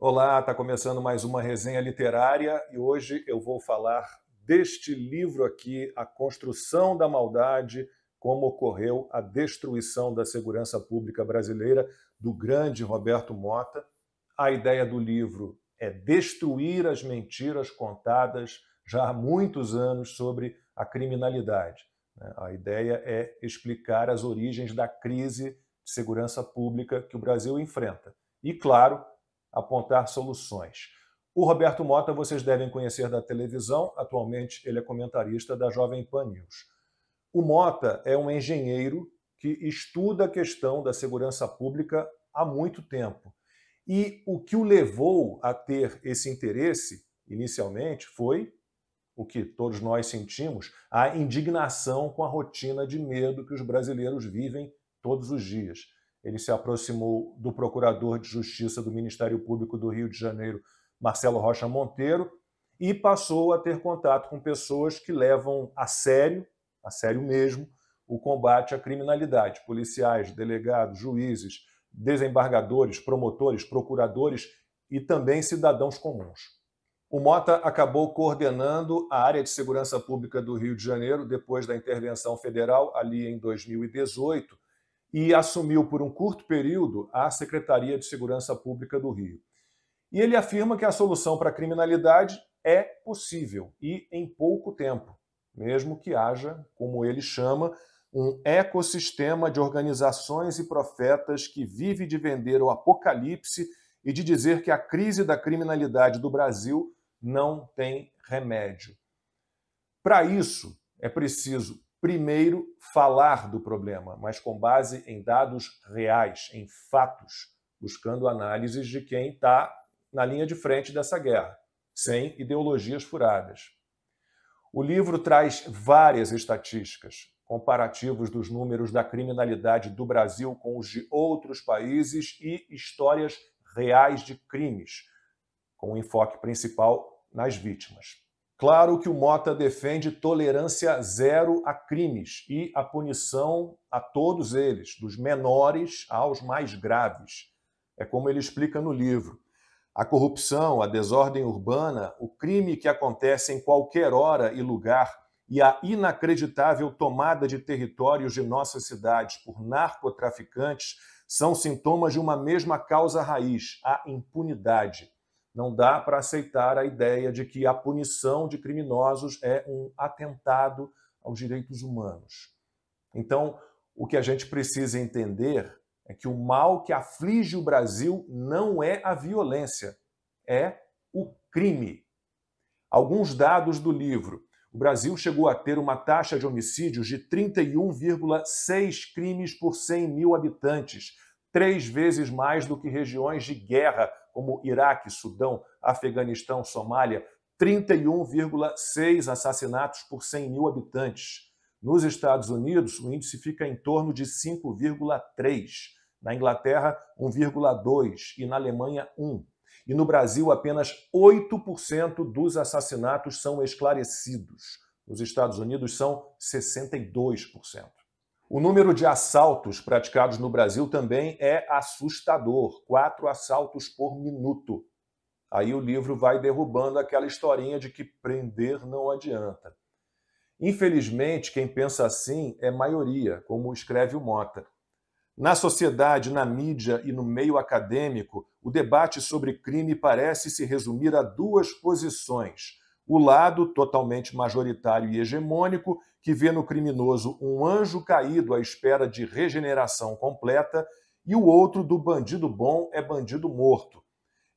Olá, está começando mais uma resenha literária e hoje eu vou falar deste livro aqui, A Construção da Maldade, como ocorreu a destruição da segurança pública brasileira, do grande Roberto Mota. A ideia do livro é destruir as mentiras contadas já há muitos anos sobre a criminalidade. Né? A ideia é explicar as origens da crise de segurança pública que o Brasil enfrenta. E, claro, apontar soluções. O Roberto Mota vocês devem conhecer da televisão, atualmente ele é comentarista da Jovem Pan News. O Mota é um engenheiro que estuda a questão da segurança pública há muito tempo. E o que o levou a ter esse interesse, inicialmente, foi o que todos nós sentimos, a indignação com a rotina de medo que os brasileiros vivem todos os dias. Ele se aproximou do procurador de justiça do Ministério Público do Rio de Janeiro, Marcelo Rocha Monteiro, e passou a ter contato com pessoas que levam a sério, a sério mesmo, o combate à criminalidade. Policiais, delegados, juízes, desembargadores, promotores, procuradores e também cidadãos comuns. O Mota acabou coordenando a área de segurança pública do Rio de Janeiro depois da intervenção federal, ali em 2018, e assumiu por um curto período a Secretaria de Segurança Pública do Rio. E ele afirma que a solução para a criminalidade é possível e em pouco tempo, mesmo que haja, como ele chama, um ecossistema de organizações e profetas que vive de vender o apocalipse e de dizer que a crise da criminalidade do Brasil não tem remédio. Para isso, é preciso primeiro falar do problema, mas com base em dados reais, em fatos, buscando análises de quem está na linha de frente dessa guerra, sem ideologias furadas. O livro traz várias estatísticas, comparativos dos números da criminalidade do Brasil com os de outros países e histórias reais de crimes, com um enfoque principal nas vítimas. Claro que o Mota defende tolerância zero a crimes e a punição a todos eles, dos menores aos mais graves. É como ele explica no livro. A corrupção, a desordem urbana, o crime que acontece em qualquer hora e lugar e a inacreditável tomada de territórios de nossas cidades por narcotraficantes são sintomas de uma mesma causa raiz, a impunidade. Não dá para aceitar a ideia de que a punição de criminosos é um atentado aos direitos humanos. Então, o que a gente precisa entender é que o mal que aflige o Brasil não é a violência, é o crime. Alguns dados do livro. O Brasil chegou a ter uma taxa de homicídios de 31,6 crimes por 100 mil habitantes, três vezes mais do que regiões de guerra como Iraque, Sudão, Afeganistão, Somália, 31,6 assassinatos por 100 mil habitantes. Nos Estados Unidos, o índice fica em torno de 5,3. Na Inglaterra, 1,2 e na Alemanha, 1. E no Brasil, apenas 8% dos assassinatos são esclarecidos. Nos Estados Unidos, são 62%. O número de assaltos praticados no Brasil também é assustador quatro assaltos por minuto. Aí o livro vai derrubando aquela historinha de que prender não adianta. Infelizmente, quem pensa assim é maioria, como escreve o Mota. Na sociedade, na mídia e no meio acadêmico, o debate sobre crime parece se resumir a duas posições: o lado totalmente majoritário e hegemônico, que vê no criminoso um anjo caído à espera de regeneração completa, e o outro do bandido bom é bandido morto.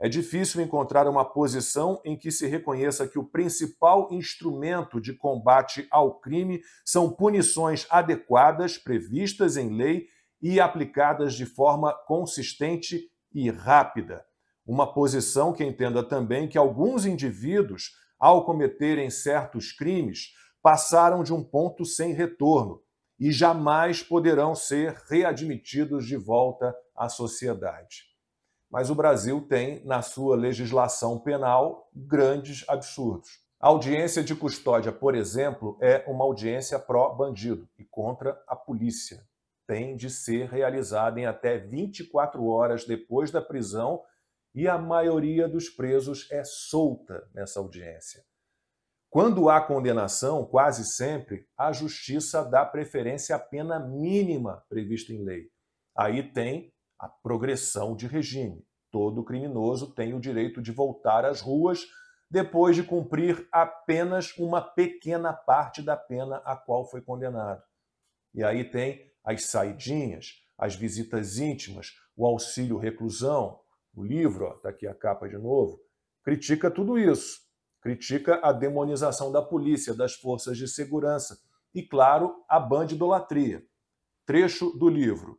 É difícil encontrar uma posição em que se reconheça que o principal instrumento de combate ao crime são punições adequadas, previstas em lei e aplicadas de forma consistente e rápida. Uma posição que entenda também que alguns indivíduos ao cometerem certos crimes, passaram de um ponto sem retorno e jamais poderão ser readmitidos de volta à sociedade. Mas o Brasil tem, na sua legislação penal, grandes absurdos. A audiência de custódia, por exemplo, é uma audiência pró-bandido e contra a polícia. Tem de ser realizada em até 24 horas depois da prisão e a maioria dos presos é solta nessa audiência. Quando há condenação, quase sempre, a justiça dá preferência à pena mínima prevista em lei. Aí tem a progressão de regime. Todo criminoso tem o direito de voltar às ruas depois de cumprir apenas uma pequena parte da pena a qual foi condenado. E aí tem as saidinhas, as visitas íntimas, o auxílio reclusão, o livro, está aqui a capa de novo, critica tudo isso. Critica a demonização da polícia, das forças de segurança e, claro, a bandidolatria. Trecho do livro.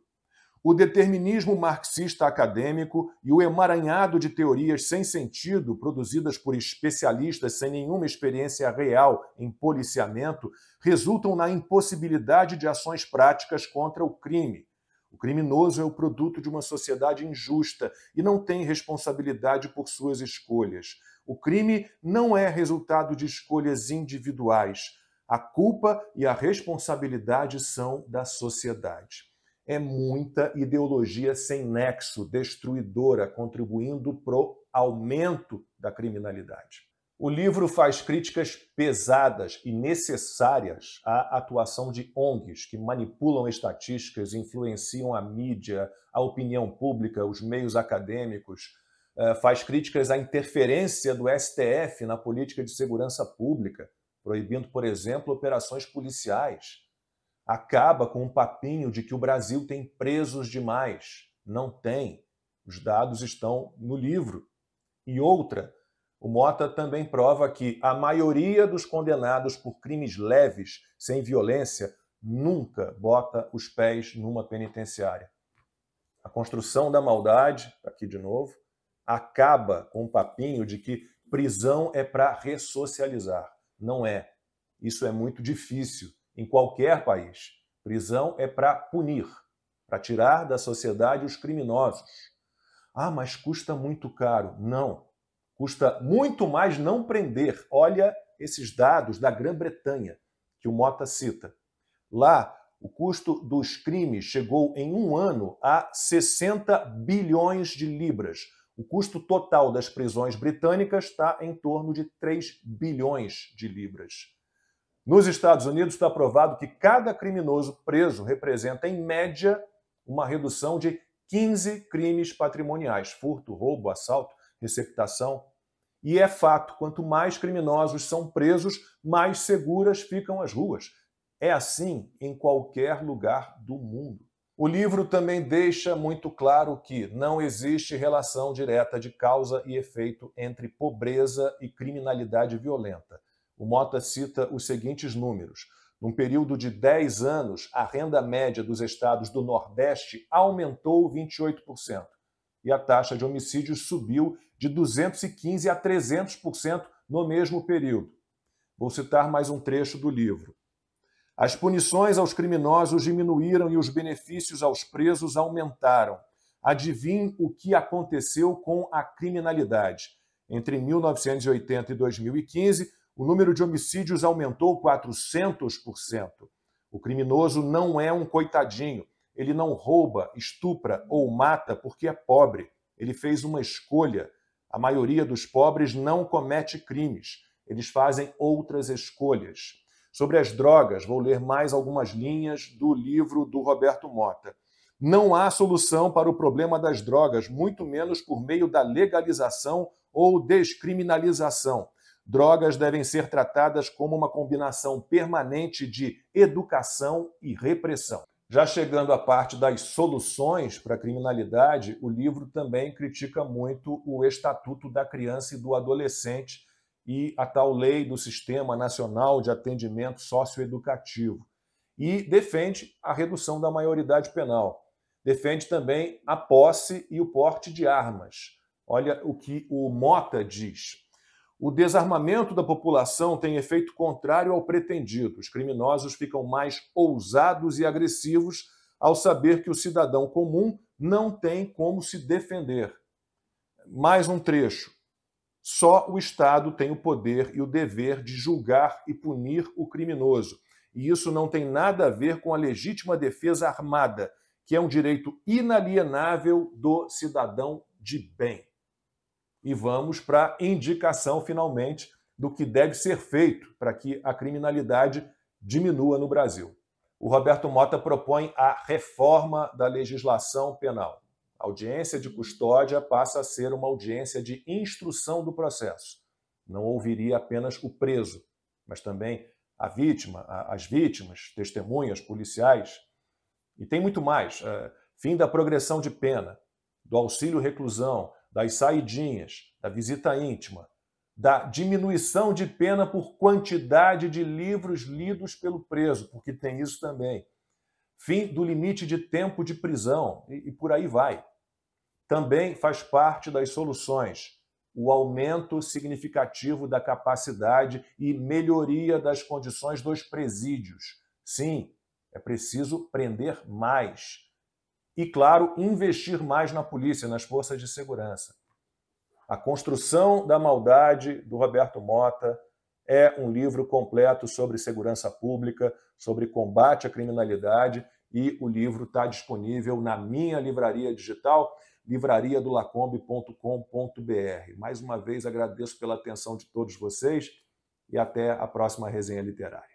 O determinismo marxista acadêmico e o emaranhado de teorias sem sentido produzidas por especialistas sem nenhuma experiência real em policiamento resultam na impossibilidade de ações práticas contra o crime o criminoso é o produto de uma sociedade injusta e não tem responsabilidade por suas escolhas. O crime não é resultado de escolhas individuais. A culpa e a responsabilidade são da sociedade. É muita ideologia sem nexo, destruidora, contribuindo para o aumento da criminalidade. O livro faz críticas pesadas e necessárias à atuação de ONGs que manipulam estatísticas, influenciam a mídia, a opinião pública, os meios acadêmicos. Eh, faz críticas à interferência do STF na política de segurança pública, proibindo, por exemplo, operações policiais. Acaba com o um papinho de que o Brasil tem presos demais. Não tem. Os dados estão no livro. E outra o Mota também prova que a maioria dos condenados por crimes leves, sem violência, nunca bota os pés numa penitenciária. A construção da maldade, tá aqui de novo, acaba com o papinho de que prisão é para ressocializar. Não é. Isso é muito difícil em qualquer país. Prisão é para punir, para tirar da sociedade os criminosos. Ah, mas custa muito caro. Não Custa muito mais não prender. Olha esses dados da Grã-Bretanha, que o Mota cita. Lá, o custo dos crimes chegou em um ano a 60 bilhões de libras. O custo total das prisões britânicas está em torno de 3 bilhões de libras. Nos Estados Unidos está provado que cada criminoso preso representa, em média, uma redução de 15 crimes patrimoniais: furto, roubo, assalto, receptação, e é fato, quanto mais criminosos são presos, mais seguras ficam as ruas. É assim em qualquer lugar do mundo. O livro também deixa muito claro que não existe relação direta de causa e efeito entre pobreza e criminalidade violenta. O Mota cita os seguintes números. Num período de 10 anos, a renda média dos estados do Nordeste aumentou 28% e a taxa de homicídios subiu de 215 a 300% no mesmo período. Vou citar mais um trecho do livro. As punições aos criminosos diminuíram e os benefícios aos presos aumentaram. Adivinhe o que aconteceu com a criminalidade. Entre 1980 e 2015, o número de homicídios aumentou 400%. O criminoso não é um coitadinho, ele não rouba, estupra ou mata porque é pobre. Ele fez uma escolha. A maioria dos pobres não comete crimes. Eles fazem outras escolhas. Sobre as drogas, vou ler mais algumas linhas do livro do Roberto Mota. Não há solução para o problema das drogas, muito menos por meio da legalização ou descriminalização. Drogas devem ser tratadas como uma combinação permanente de educação e repressão. Já chegando à parte das soluções para a criminalidade, o livro também critica muito o Estatuto da Criança e do Adolescente e a tal lei do Sistema Nacional de Atendimento Socioeducativo. E defende a redução da maioridade penal. Defende também a posse e o porte de armas. Olha o que o Mota diz. O desarmamento da população tem efeito contrário ao pretendido. Os criminosos ficam mais ousados e agressivos ao saber que o cidadão comum não tem como se defender. Mais um trecho. Só o Estado tem o poder e o dever de julgar e punir o criminoso. E isso não tem nada a ver com a legítima defesa armada, que é um direito inalienável do cidadão de bem e vamos para a indicação, finalmente, do que deve ser feito para que a criminalidade diminua no Brasil. O Roberto Mota propõe a reforma da legislação penal. A audiência de custódia passa a ser uma audiência de instrução do processo. Não ouviria apenas o preso, mas também a vítima, as vítimas, testemunhas, policiais. E tem muito mais: eh, fim da progressão de pena, do auxílio reclusão, das saidinhas, da visita íntima, da diminuição de pena por quantidade de livros lidos pelo preso, porque tem isso também. Fim do limite de tempo de prisão e, e por aí vai. Também faz parte das soluções o aumento significativo da capacidade e melhoria das condições dos presídios. Sim, é preciso prender mais e, claro, investir mais na polícia, nas forças de segurança. A Construção da Maldade, do Roberto Mota, é um livro completo sobre segurança pública, sobre combate à criminalidade, e o livro está disponível na minha livraria digital, livrariadolacombe.com.br. Mais uma vez agradeço pela atenção de todos vocês e até a próxima resenha literária.